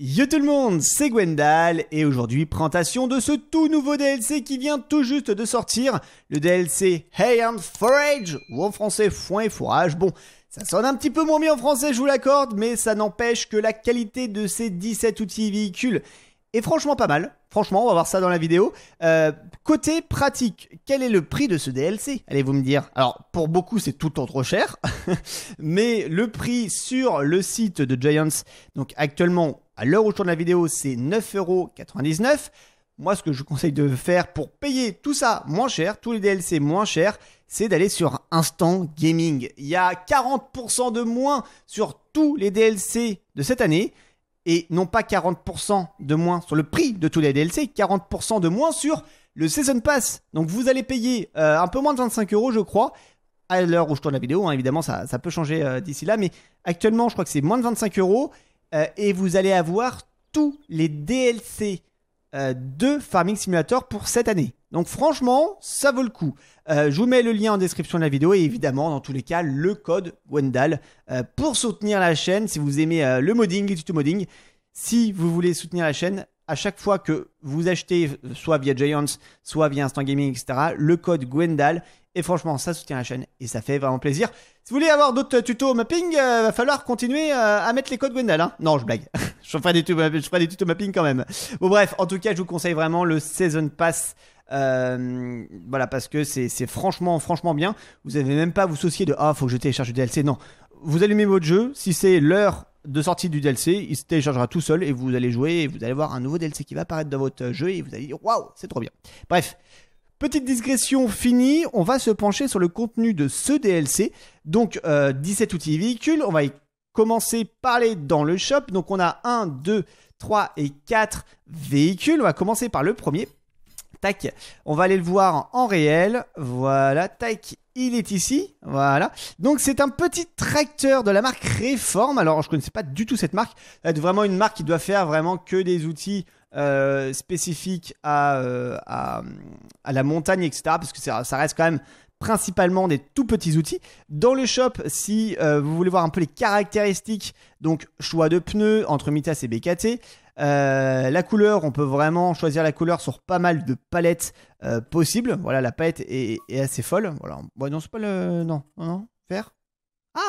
Yo tout le monde, c'est Gwendal et aujourd'hui présentation de ce tout nouveau DLC qui vient tout juste de sortir, le DLC Hay and Forage ou en français foin et fourrage. Bon, ça sonne un petit peu moins bien en français, je vous l'accorde, mais ça n'empêche que la qualité de ces 17 outils véhicules est franchement pas mal. Franchement, on va voir ça dans la vidéo. Euh, côté pratique, quel est le prix de ce DLC Allez-vous me dire. Alors, pour beaucoup, c'est tout le temps trop cher. mais le prix sur le site de Giants, donc actuellement à l'heure où je tourne la vidéo, c'est 9,99€. Moi, ce que je vous conseille de faire pour payer tout ça moins cher, tous les DLC moins cher, c'est d'aller sur Instant Gaming. Il y a 40% de moins sur tous les DLC de cette année et non pas 40% de moins sur le prix de tous les DLC, 40% de moins sur le Season Pass. Donc vous allez payer euh, un peu moins de 25 euros, je crois, à l'heure où je tourne la vidéo. Hein, évidemment, ça, peut changer euh, d'ici là, mais actuellement, je crois que c'est moins de 25 euros. Euh, et vous allez avoir tous les DLC euh, de Farming Simulator pour cette année. Donc franchement, ça vaut le coup. Euh, je vous mets le lien en description de la vidéo et évidemment, dans tous les cas, le code Wendal pour soutenir la chaîne si vous aimez le modding, le tuto modding. Si vous voulez soutenir la chaîne, à chaque fois que vous achetez, soit via Giants, soit via Instant Gaming, etc., le code Gwendal. Et franchement, ça soutient la chaîne et ça fait vraiment plaisir. Si vous voulez avoir d'autres euh, tutos mapping, il euh, va falloir continuer euh, à mettre les codes Gwendal. Hein. non, je blague. je, ferai des tutos mapping quand même. Bon, bref, en tout cas, je vous conseille vraiment le Season Pass. voilà, parce que c'est franchement, franchement bien. Vous n'avez même pas à vous soucier de Ah, faut que je télécharge le DLC. Non. Vous allumez votre jeu. Si c'est l'heure de sortie du DLC, il se téléchargera tout seul et vous allez jouer et vous allez voir un nouveau DLC qui va apparaître dans votre jeu et vous allez dire waouh, c'est trop bien. Bref, petite discrétion finie, on va se pencher sur le contenu de ce DLC. Donc 17 euh, outils et véhicules, on va commencer par les dans le shop. Donc on a 1, 2, 3 et 4 véhicules. On va commencer par le premier. Tac, on va aller le voir en réel. Voilà, tac. Il est ici, voilà. Donc c'est un petit tracteur de la marque Réforme. Alors je ne connaissais pas du tout cette marque. C'est vraiment une marque qui doit faire vraiment que des outils euh, spécifiques euh, à, la montagne, etc. Parce que ça, reste quand même principalement des tout petits outils. Dans le shop, si euh, vous voulez voir un peu les caractéristiques, donc choix de pneus entre Mitas et BKT, euh, la couleur, on peut vraiment choisir la couleur sur pas mal de palettes euh, possibles. Voilà, la palette est, assez folle. Voilà. Bon, non, c'est pas le. Non, non, vert.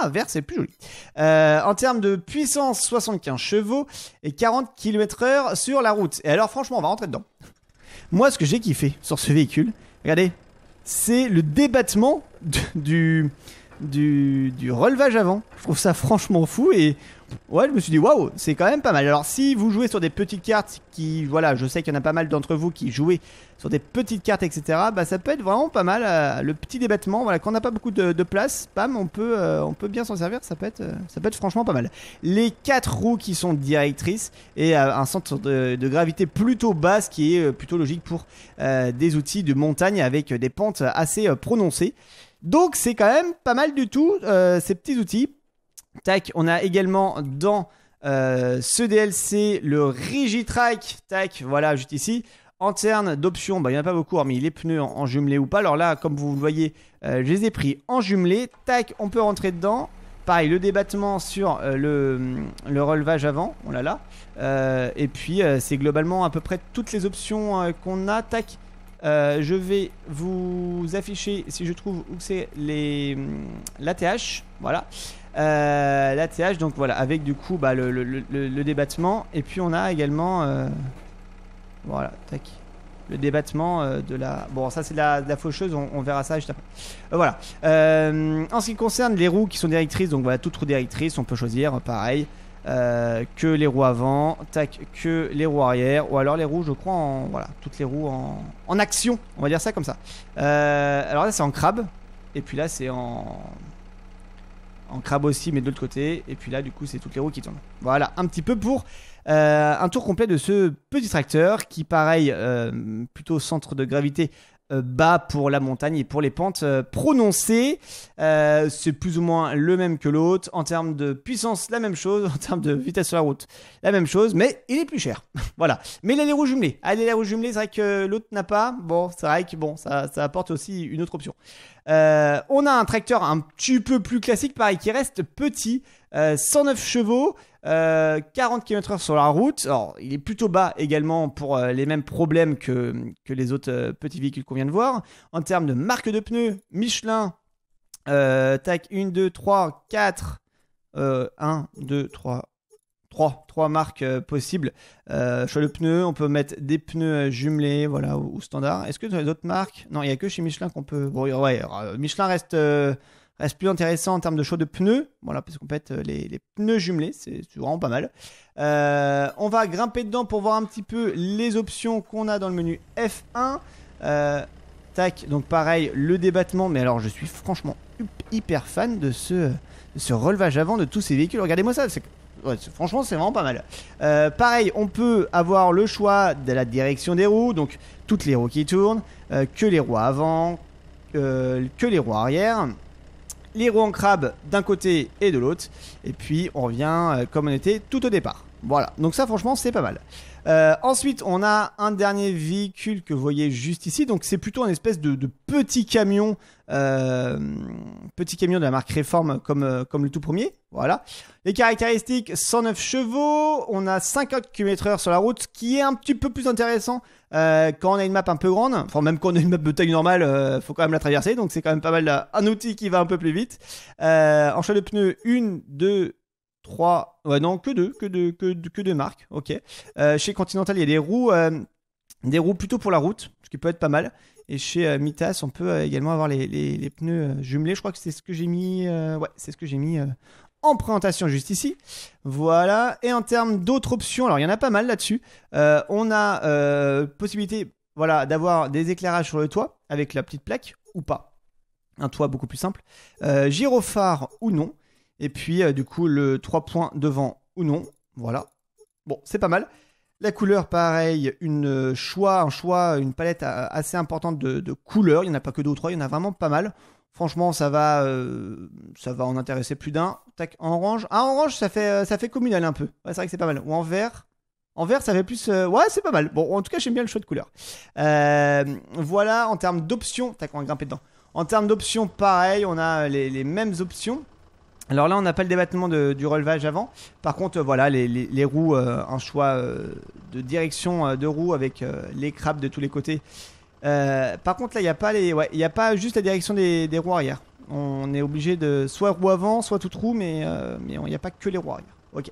Ah, vert, c'est plus joli. Euh, en termes de puissance, 75 chevaux et 40 km/h sur la route. Et alors, franchement, on va rentrer dedans. Moi, ce que j'ai kiffé sur ce véhicule, regardez, c'est le débattement du, du, du, du relevage avant. Je trouve ça franchement fou et Ouais, je me suis dit waouh, c'est quand même pas mal. Alors si vous jouez sur des petites cartes, qui voilà, je sais qu'il y en a pas mal d'entre vous qui jouez sur des petites cartes, etc. Bah ça peut être vraiment pas mal. Euh, le petit débattement, voilà, quand on n'a pas beaucoup de, place, pam, on peut, euh, on peut bien s'en servir. Ça peut être, euh, ça peut être franchement pas mal. Les quatre roues qui sont directrices et un centre de, de, gravité plutôt bas, qui est plutôt logique pour des outils de montagne avec des pentes assez prononcées. Donc c'est quand même pas mal du tout ces petits outils Tac, on a également dans euh, ce DLC le Rigitrack. Tac, voilà, juste ici. En termes d'options, bah, il n'y en a pas beaucoup, mais les pneus en, jumelé ou pas. Alors là, comme vous le voyez, euh, je les ai pris en jumelé. Tac, on peut rentrer dedans. Pareil, le débattement sur euh, mm, le, relevage avant. On oh l'a là. et puis, c'est globalement à peu près toutes les options qu'on a. Tac, je vais vous afficher, si je trouve où c'est, les mm, l'ATH. Voilà. Euh, la TH, donc voilà, avec du coup bah, le, débattement. Et puis on a également. Euh, voilà, tac. Le débattement euh, de la. Bon, ça c'est de la, faucheuse, on, verra ça juste après. voilà. en ce qui concerne les roues qui sont directrices, donc voilà, toutes roues directrices on peut choisir pareil. que les roues avant, tac, que les roues arrière, ou alors les roues, je crois, en, voilà, toutes les roues en, en action, on va dire ça comme ça. alors là, c'est en crabe, et puis là, c'est en en crabe aussi, mais de l'autre côté. Et puis là, du coup, c'est toutes les roues qui tournent. Voilà, un petit peu pour euh, un tour complet de ce petit tracteur qui, pareil, euh, plutôt centre de gravité euh, bas pour la montagne et pour les pentes prononcées. c'est plus ou moins le même que l'autre. En termes de puissance, la même chose. En termes de vitesse sur la route, la même chose. Mais il est plus cher. voilà. Mais il a les roues jumelées. Ah, il les roues jumelées, c'est vrai que l'autre n'a pas. Bon, c'est vrai que bon, ça apporte aussi une autre option. Euh, on a un tracteur un petit peu plus classique, pareil, qui reste petit, 109 euh, chevaux, 40 euh, km/h sur la route. Alors, il est plutôt bas également pour les mêmes problèmes que, les autres petits véhicules qu'on vient de voir. En termes de marque de pneus, Michelin, tac, 1, 2, 3, 4, 1, 2, 3, trois, trois marques euh, possibles. Euh, de le pneu, on peut mettre des pneus euh, jumelés, voilà, ou, standard. Est-ce que dans les autres marques, non, il n'y a que chez Michelin qu'on peut. Bon, ouais, euh, Michelin reste, reste plus intéressant en termes de choix de pneus, voilà, parce qu'on peut les, les pneus jumelés, c'est vraiment pas mal. on va grimper dedans pour voir un petit peu les options qu'on a dans le menu F1. tac, donc pareil, le débattement, mais alors je suis franchement hyper fan de ce, ce relevage avant de tous ces véhicules. Regardez-moi ça, c'est franchement, c'est vraiment pas mal. Euh, pareil, on peut avoir le choix de la direction des roues, donc toutes les roues qui tournent, euh, que les roues avant, euh, que les roues arrière, les roues en crabe d'un côté et de l'autre, et puis on revient comme on était tout au départ. Voilà, donc ça franchement c'est pas mal. Euh, ensuite, on a un dernier véhicule que vous voyez juste ici. Donc c'est plutôt un espèce de, petit camion, euh, petit camion de la marque Reform comme, euh, comme le tout premier. Voilà. Les caractéristiques 109 chevaux, on a 50 km/h sur la route, ce qui est un petit peu plus intéressant quand on a une map un peu grande. Enfin même quand on a une map de taille normale, faut quand même la traverser. Donc c'est quand même pas mal un outil qui va un peu plus vite. en choix de pneus, une, deux 3 ouais euh, non que deux que deux que, deux marques ok euh, chez Continental il y a des roues euh, des roues plutôt pour la route ce qui peut être pas mal et chez Mitas on peut également avoir les, pneus jumelés je crois que c'est ce que j'ai mis ouais c'est ce que j'ai mis en présentation juste ici. Voilà. Et en termes d'autres options, alors il y en a pas mal là-dessus. on a possibilité voilà, d'avoir des éclairages sur le toit avec la petite plaque ou pas. Un toit beaucoup plus simple. gyrophare ou non. Et puis, euh, du coup, le 3 points devant ou non. Voilà. Bon, c'est pas mal. La couleur, pareil, une euh, choix, un choix, une palette euh, assez importante de, couleurs. Il n'y en a pas que deux ou trois, il y en a vraiment pas mal. Franchement, ça va, ça va en intéresser plus d'un. Tac, en orange. Ah, en orange, ça fait, ça fait communal un peu. Ouais, c'est vrai que c'est pas mal. Ou en vert. En vert, ça fait plus. ouais, c'est pas mal. Bon, en tout cas, j'aime bien le choix de couleur. voilà, en termes d'options. Tac, on va grimper dedans. En termes d'options, pareil, on a les mêmes options. Alors là, on n'a pas le débattement du relevage avant. Par contre, euh, voilà, les, roues, euh, un choix euh, de direction de roues avec les crabes de tous les côtés. par contre, là, il n'y a pas juste la direction des, roues arrière. On est obligé de soit roue avant, soit toute roue, mais mais il n'y a pas que les roues arrière. Ok.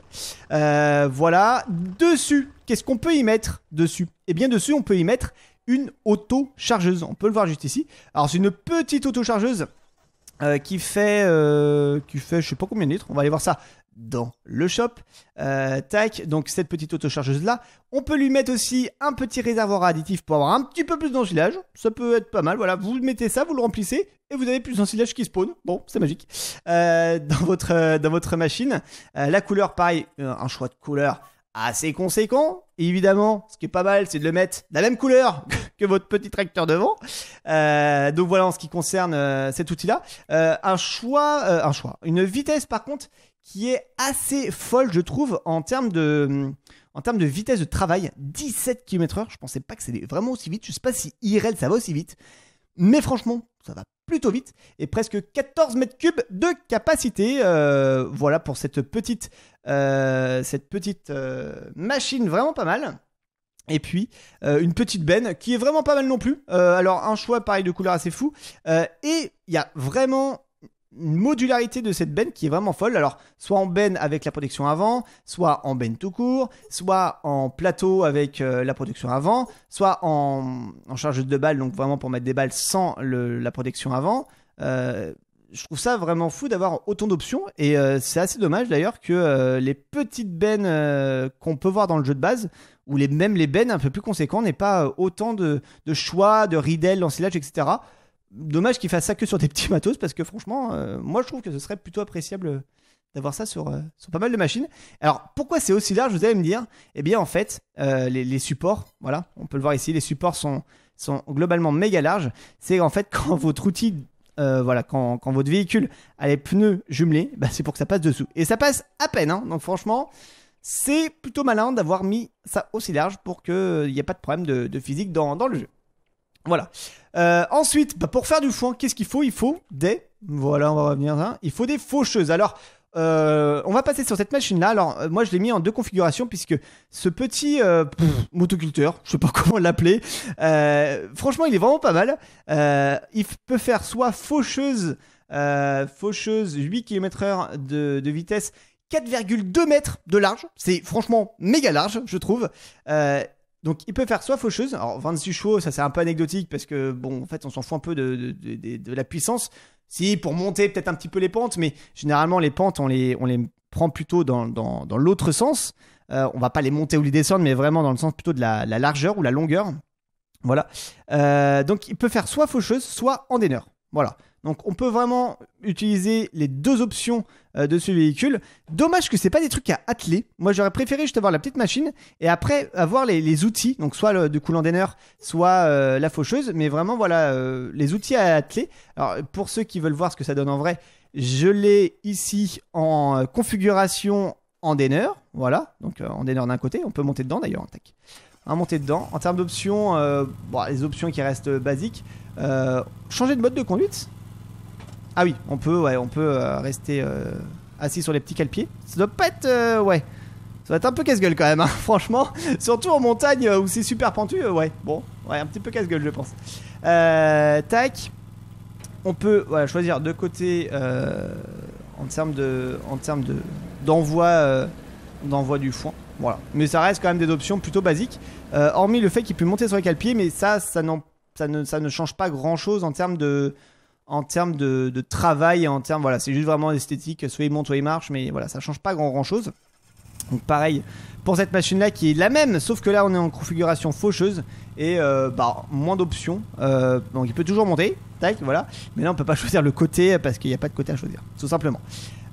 voilà. Dessus, qu'est-ce qu'on peut y mettre dessus Eh bien, dessus, on peut y mettre une auto-chargeuse. On peut le voir juste ici. Alors, c'est une petite auto-chargeuse euh, qui fait, euh, qui fait, je sais pas combien de litres. On va aller voir ça dans le shop. Euh, tac, donc cette petite autochargeuse là. On peut lui mettre aussi un petit réservoir additif pour avoir un petit peu plus d'ensilage. Ça peut être pas mal. Voilà, vous mettez ça, vous le remplissez et vous avez plus d'ensilage qui spawn. Bon, c'est magique. dans votre dans votre machine, la couleur, pareil, un choix de couleur assez conséquent, évidemment. Ce qui est pas mal, c'est de le mettre de la même couleur que votre petit tracteur devant. Euh, donc voilà en ce qui concerne euh, cet outil-là. Euh, un choix, un choix, une vitesse par contre qui est assez folle, je trouve, en termes de, en termes de vitesse de travail. 17 km/h, je pensais pas que c'était vraiment aussi vite. Je sais pas si IRL ça va aussi vite, mais franchement, ça va pas plutôt vite et presque 14 mètres cubes de capacité. Euh, voilà pour cette petite, euh, cette petite euh, machine vraiment pas mal. Et puis une petite benne qui est vraiment pas mal non plus. alors un choix pareil de couleur assez fou. et il y a vraiment une modularité de cette benne qui est vraiment folle. Alors, soit en benne avec la protection avant, soit en benne tout court, soit en plateau avec euh, la protection avant, soit en, en charge de balles, donc vraiment pour mettre des balles sans la protection avant. Euh, je trouve ça vraiment fou d'avoir autant d'options et euh, c'est assez dommage d'ailleurs que les petites bennes qu'on peut voir dans le jeu de base ou même les bennes un peu plus conséquentes n'aient pas autant de, choix, de ridelles, d'ensilage, etc dommage qu'il fasse ça que sur des petits matos parce que franchement, euh, moi je trouve que ce serait plutôt appréciable euh, d'avoir ça euh, sur, pas mal de machines. Alors pourquoi c'est aussi large, vous allez me dire Eh bien en fait, les, supports, voilà, on peut le voir ici, les supports sont, sont globalement méga larges. C'est en fait quand votre outil, voilà, quand, votre véhicule a les pneus jumelés, bah, c'est pour que ça passe dessous. Et ça passe à peine, hein. donc franchement... C'est plutôt malin d'avoir mis ça aussi large pour qu'il n'y ait pas de problème de, physique dans le jeu. Voilà. Euh, ensuite, bah, pour faire du foin, qu'est-ce qu'il faut Il faut des. Voilà, on va revenir. Hein. Il faut des faucheuses. Alors, euh, on va passer sur cette machine là. Alors, euh, moi je l'ai mis en deux configurations puisque ce petit motoculteur, je sais pas comment l'appeler, franchement, il est vraiment pas mal. il peut faire soit faucheuse, faucheuse 8 km/h de, vitesse, 4,2 mètres de large. C'est franchement méga large, je trouve. Donc il peut faire soit faucheuse, alors 26 chevaux, ça c'est un peu anecdotique parce que bon, en fait, on s'en fout un peu de, de, la puissance. Si, pour monter peut-être un petit peu les pentes, mais généralement les pentes, on les, on les prend plutôt dans, l'autre sens. Euh, on va pas les monter ou les descendre, mais vraiment dans le sens plutôt de la, largeur ou la longueur. Voilà. Euh, donc il peut faire soit faucheuse, soit en déneur, Voilà. Donc on peut vraiment utiliser les deux options euh, de ce véhicule. Dommage que ce c'est pas des trucs à atteler. Moi j'aurais préféré juste avoir la petite machine et après avoir les, outils, donc soit le, coulant soit euh, la faucheuse, mais vraiment voilà euh, les outils à atteler. Alors pour ceux qui veulent voir ce que ça donne en vrai, je l'ai ici en configuration en voilà, donc en d'honneur d'un côté, on peut monter dedans d'ailleurs, On À hein, monter dedans. En termes d'options, les options qui restent basiques, changer de mode de conduite, ah oui, on peut, ouais, on peut euh, rester euh, assis sur les petits calpiers. Ça doit pas être, euh, ouais. Ça doit être un peu casse-gueule quand même, hein, franchement. Surtout en montagne où c'est super pentu, ouais. Bon, ouais, un petit peu casse-gueule, je pense. tac. On peut choisir de côté en termes de, en de d'envoi, d'envoi du foin. Voilà. Mais ça reste quand même des options plutôt basiques. hormis le fait qu'il peut monter sur les calpiers, mais ça, ça, ça ne change pas grand-chose en termes de, en termes de, travail, en termes, voilà, c'est juste vraiment esthétique, soit il monte, soit il marche, mais voilà, ça change pas grand chose. Donc pareil pour cette machine là qui est la même, sauf que là on est en configuration faucheuse et euh, bah, moins d'options. Euh, donc il peut toujours monter, tac, voilà. Mais là on peut pas choisir le côté parce qu'il n'y a pas de côté à choisir, tout simplement.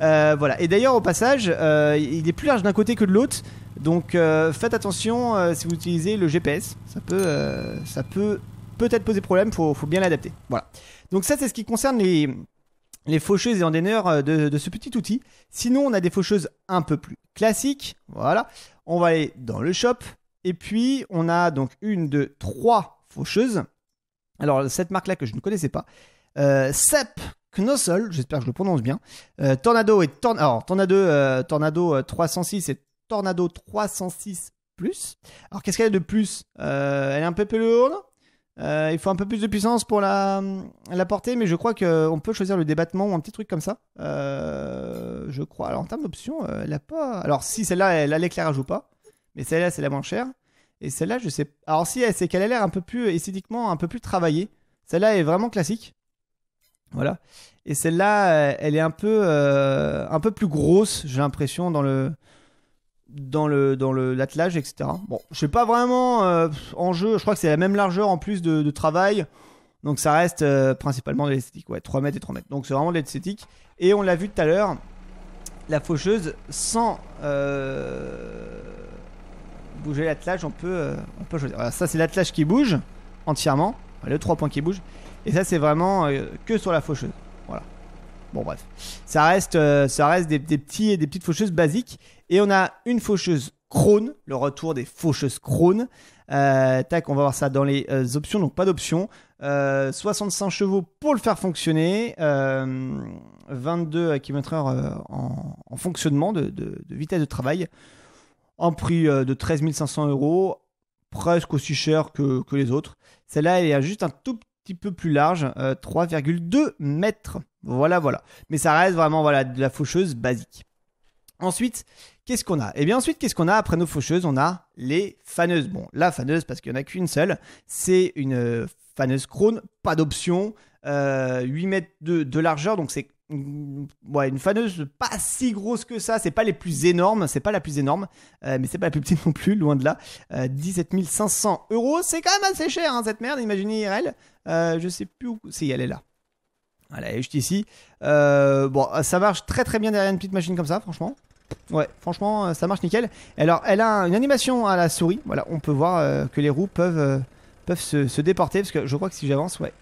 Euh, voilà. Et d'ailleurs au passage, il est plus large d'un côté que de l'autre. Donc faites attention si vous utilisez le GPS, ça peut, ça peut peut-être poser problème, faut, faut bien l'adapter. Voilà. Donc ça, c'est ce qui concerne les, les faucheuses et endaineurs euh, de, de, ce petit outil. Sinon, on a des faucheuses un peu plus classiques. Voilà. On va aller dans le shop. Et puis, on a donc une, de trois faucheuses. Alors, cette marque-là que je ne connaissais pas. Euh, Sep Knossel, j'espère que je le prononce bien. Euh, Tornado et Alors, Tornado, euh, Tornado 306 et Tornado 306 plus. Alors, qu'est-ce qu'elle a de plus Elle est un peu plus lourde euh, il faut un peu plus de puissance pour la, la portée, mais je crois qu'on euh, peut choisir le débattement ou un petit truc comme ça. Euh, je crois. Alors en termes d'options, elle a pas. Alors si celle-là, elle a l'éclairage ou pas, mais celle-là, c'est la moins chère. Et celle-là, je sais. Alors si, c'est qu'elle a l'air un peu plus esthétiquement, un peu plus travaillée. Celle-là est vraiment classique. Voilà. Et celle-là, elle est un peu, un peu plus grosse, j'ai l'impression, dans le, dans le dans le l'attelage etc bon je sais pas vraiment euh, en jeu je crois que c'est la même largeur en plus de, travail donc ça reste euh, principalement de l'esthétique ouais 3 mètres et 3 mètres donc c'est vraiment de l'esthétique et on l'a vu tout à l'heure la faucheuse sans euh, bouger l'attelage on peut on peut choisir ça c'est l'attelage qui bouge entièrement le 3 points qui bouge et ça c'est vraiment que sur la faucheuse voilà Bon bref, ça reste, euh, ça reste des, petits et des petites faucheuses basiques. Et on a une faucheuse Krone, le retour des faucheuses Krone. Euh, tac, on va voir ça dans les euh, options, donc pas d'options. 65 chevaux pour le faire fonctionner, 22 km/h en, en, fonctionnement de, vitesse de travail, en prix de 13 500 euros, presque aussi cher que, les autres. Celle-là, elle a juste un tout petit petit peu plus large, 3,2 euh, mètres. Voilà, voilà. Mais ça reste vraiment voilà, de la faucheuse basique. Ensuite, qu'est-ce qu'on a Eh bien ensuite, qu'est-ce qu'on a après nos faucheuses On a les faneuses. Bon, la faneuse, parce qu'il n'y en a qu'une seule, c'est une euh, faneuse Crown, pas d'option, 8 euh, mètres de, de largeur, donc c'est Mm, ouais, une faneuse pas si grosse que ça. C'est pas les plus énormes, c'est pas la plus énorme, euh, mais c'est pas la plus petite non plus, loin de là. 17 euh, 500 euros, c'est quand même assez cher hein, cette merde. Imaginez IRL. Euh, je sais plus où. Si elle est là. Elle est juste ici. bon, ça marche très très bien derrière une petite machine comme ça, franchement. Ouais, franchement, ça marche nickel. Alors, elle a une animation à la souris. Voilà, on peut voir que les roues peuvent peuvent se, déporter parce que je crois que si j'avance, ouais,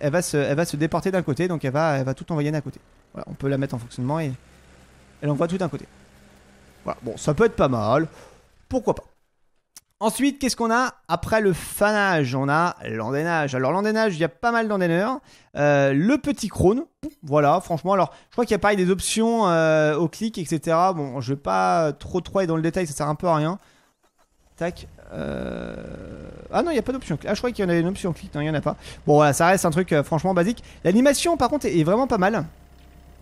elle, va se, elle va se déporter d'un côté, donc elle va, elle va tout envoyer d'un côté. Voilà, on peut la mettre en fonctionnement et elle envoie tout d'un côté. Voilà, bon, ça peut être pas mal. Pourquoi pas Ensuite, qu'est-ce qu'on a Après le fanage, on a l'endénage. Alors, l'endénage, il y a pas mal d'endéneurs. Euh, le petit crône, voilà, franchement. Alors, je crois qu'il y a pareil des options euh, au clic, etc. Bon, je vais pas trop trop aller dans le détail, ça sert un peu à rien. Tac, euh, ah non, il n'y a pas d'option. Ah, je croyais qu'il y en avait une option clic. Non, il n'y en a pas. Bon, voilà, ça reste un truc euh, franchement basique. L'animation, par contre, est vraiment pas mal.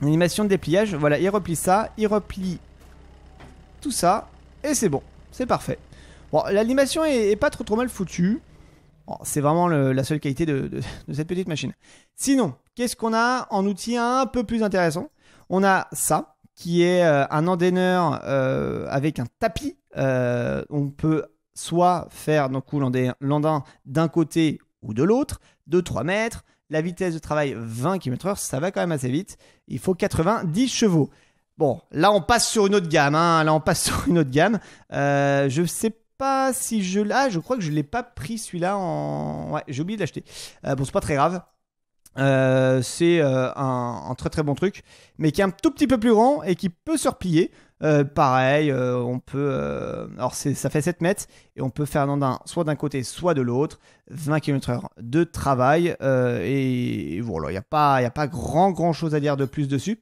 L'animation de dépliage. Voilà, il replie ça, il replie tout ça. Et c'est bon, c'est parfait. Bon, l'animation est, pas trop trop mal foutue. Oh, c'est vraiment la seule qualité de, cette petite machine. Sinon, qu'est-ce qu'on a en outil un peu plus intéressant On a ça, qui est euh, un endainer avec un tapis. on peut soit faire donc coup d'un côté ou de l'autre, de 3 mètres, la vitesse de travail 20 km/h, ça va quand même assez vite. Il faut 90 chevaux. Bon, là on passe sur une autre gamme. Hein. Là on passe sur une autre gamme. Euh, je sais pas si je l'ai. Ah, je crois que je l'ai pas pris celui-là en. Ouais, j'ai oublié de l'acheter. Euh, bon, c'est pas très grave. Euh, c'est euh, un, très très bon truc, mais qui est un tout petit peu plus grand et qui peut se replier. Euh, pareil, on peut. alors ça fait 7 mètres et on peut faire un andin soit d'un côté soit de l'autre. 20 km de travail et, voilà, il n'y a pas, il a pas grand grand chose à dire de plus dessus.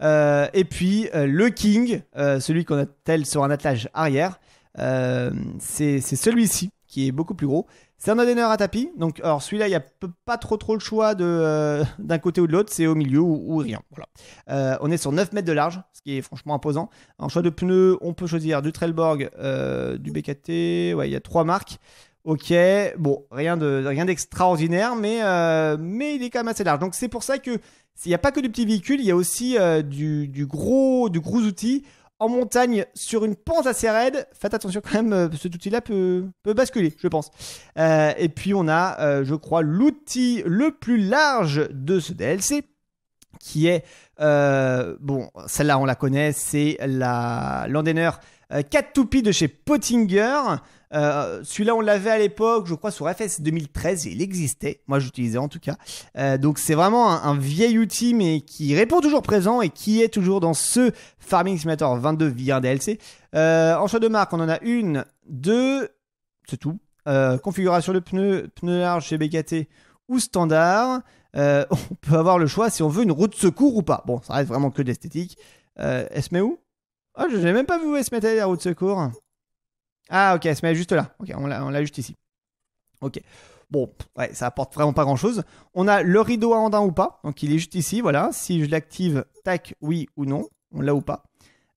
et puis le King, celui qu'on tel sur un attelage arrière, c'est celui-ci qui est beaucoup plus gros. C'est un ordinateur à tapis. Donc, alors celui-là, il n'y a pas trop trop le choix de, euh, d'un côté ou de l'autre. C'est au milieu ou, rien. Euh, on est sur 9 mètres de large, ce qui est franchement imposant. En choix de pneus, on peut choisir du Trailborg, euh, du BKT. Ouais, il y a trois marques. Ok, bon, rien de rien d'extraordinaire, mais mais il est quand même assez large. Donc c'est pour ça que s'il n'y a pas que du petit véhicule, il y a aussi du, gros du gros outil en montagne sur une pente assez raide, faites attention quand même, euh, cet outil-là peut, basculer, je pense. Euh, et puis on a, euh, je crois, l'outil le plus large de ce DLC, qui est, bon, celle-là on la connaît, c'est la landener 4 Toupie de chez Pottinger. Euh, celui-là, on l'avait à l'époque, je crois, sur FS 2013. Il existait. Moi, j'utilisais en tout cas. Euh, donc, c'est vraiment un, vieil outil, mais qui répond toujours présent et qui est toujours dans ce Farming Simulator 22 via DLC. Euh, en choix de marque, on en a une, deux, c'est tout. configuration de pneu, pneus larges chez BKT ou standard. on peut avoir le choix si on veut une route secours ou pas. Bon, ça reste vraiment que d'esthétique l'esthétique. elle se met où oh, je n'ai même pas vu où elle se mettait la route secours. Ah, ok, elle se met juste là. Ok, on l'a juste ici. Ok. Bon, ouais, ça apporte vraiment pas grand chose. On a le rideau à andin ou pas. Donc il est juste ici, voilà. Si je l'active, tac, oui ou non. On l'a ou pas.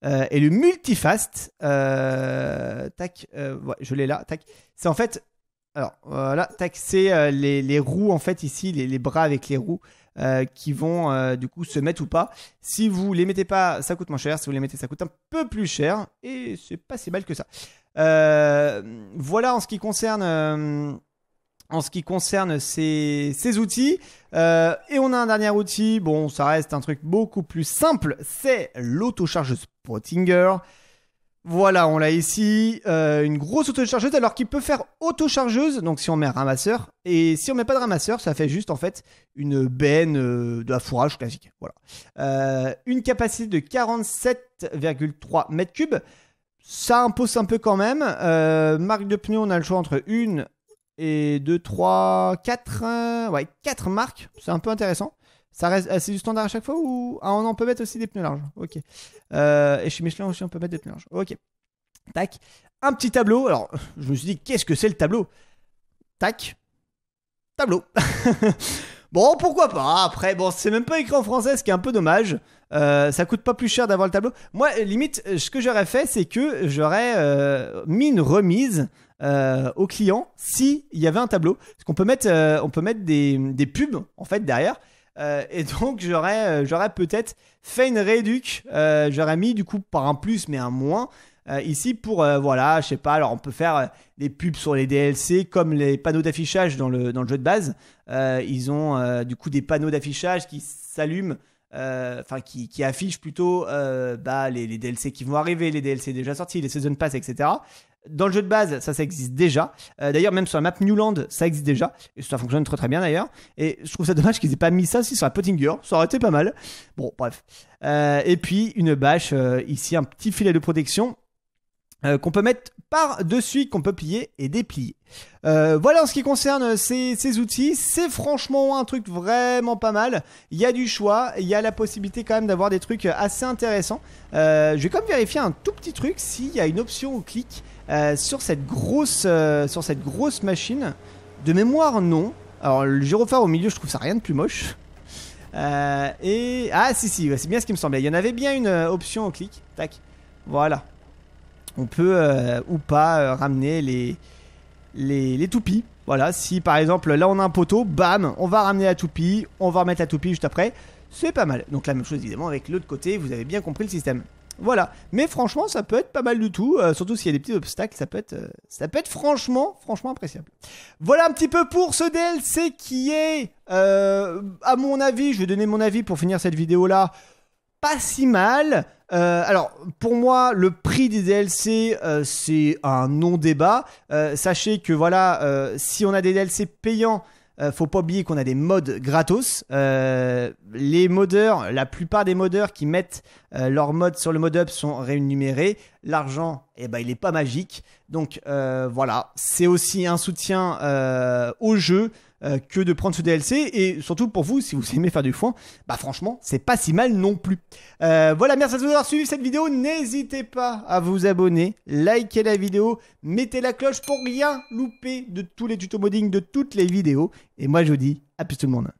Euh, et le multifast, euh, tac, euh, je l'ai là, tac. C'est en fait, alors voilà, tac, c'est les, roues en fait ici, les bras avec les roues euh, qui vont euh, du coup se mettre ou pas. Si vous les mettez pas, ça coûte moins cher. Si vous les mettez, ça coûte un peu plus cher. Et c'est pas si mal que ça. Euh, voilà en ce qui concerne. en ce qui concerne ces, ces outils. et on a un dernier outil, bon, ça reste un truc beaucoup plus simple, c'est l'autocharge Spottinger. Voilà, on l'a ici, euh, une grosse auto-chargeuse, alors qu'il peut faire auto-chargeuse, donc si on met un ramasseur, et si on met pas de ramasseur, ça fait juste en fait une benne euh, de la fourrage classique. Voilà. Euh, une capacité de 47,3 m cubes, ça impose un peu quand même. marque de pneus, on a le choix entre une et 2, 3, 4, ouais, 4 marques, c'est un peu intéressant. Ça reste, euh, c'est du standard à chaque fois ou ah, on, peut mettre aussi des pneus larges. Ok. Euh, et chez Michelin aussi, on peut mettre des pneus larges. Ok. Tac. Un petit tableau. Alors, je me suis dit, qu'est-ce que c'est le tableau Tac. Tableau. bon, pourquoi pas. Après, bon, c'est même pas écrit en français, ce qui est un peu dommage. Euh, ça coûte pas plus cher d'avoir le tableau. Moi, limite, ce que j'aurais fait, c'est que j'aurais mis une remise. au client s'il y avait un tableau. Parce qu'on peut mettre, on peut mettre des, des, pubs en fait derrière. Euh, et donc j'aurais, euh, j'aurais peut-être fait une réduc, euh, j'aurais mis du coup par un plus mais un moins. ici pour voilà je sais pas alors on peut faire des pubs sur les DLC comme les panneaux d'affichage dans le, jeu de base ils ont du coup des panneaux d'affichage qui s'allument enfin qui, qui, affichent plutôt bah, les, les DLC qui vont arriver les DLC déjà sortis les season pass etc dans le jeu de base, ça, ça existe déjà. Euh, d'ailleurs, même sur la map Newland, ça existe déjà. Et ça fonctionne très très bien d'ailleurs. Et je trouve ça dommage qu'ils aient pas mis ça aussi sur la Pottinger. Ça aurait été pas mal. Bon, bref. Euh, et puis, une bâche euh, ici, un petit filet de protection. qu'on peut mettre par-dessus, qu'on peut plier et déplier. voilà en ce qui concerne ces, outils. C'est franchement un truc vraiment pas mal. Il y a du choix, il y a la possibilité quand même d'avoir des trucs assez intéressants. je vais quand même vérifier un tout petit truc s'il y a une option au clic euh, sur, cette grosse, euh, sur cette grosse machine, de mémoire, non. Alors, le gyrophare au milieu, je trouve ça rien de plus moche. Euh, et. Ah, si, si, c'est bien ce qui me semblait. Il y en avait bien une option au clic. Tac. Voilà. On peut ou pas ramener les, les, les toupies. Voilà, si par exemple là on a un poteau, bam, on va ramener la toupie, on va remettre la toupie juste après. C'est pas mal. Donc la même chose évidemment avec l'autre côté, vous avez bien compris le système. Voilà. Mais franchement, ça peut être pas mal du tout. Euh, surtout s'il y a des petits obstacles, ça peut être, euh, ça peut être franchement, franchement appréciable. Voilà un petit peu pour ce DLC qui est, euh, à mon avis, je vais donner mon avis pour finir cette vidéo là, pas si mal. alors, pour moi, le prix des DLC, c'est un non-débat. sachez que, voilà, si on a des DLC payants, euh, faut pas oublier qu'on a des mods gratos. Euh, les modeurs, la plupart des modeurs qui mettent euh, leur mode sur le mod-up sont rémunérés. L'argent, eh ben, il n'est pas magique. Donc voilà, c'est aussi un soutien au jeu. Euh, que de prendre ce DLC. Et surtout pour vous, si vous aimez faire du foin, bah franchement, c'est pas si mal non plus. Euh, voilà, merci à tous d'avoir suivi cette vidéo. N'hésitez pas à vous abonner, liker la vidéo, mettez la cloche pour rien louper de tous les tutos modding de toutes les vidéos. Et moi, je vous dis à plus tout le monde.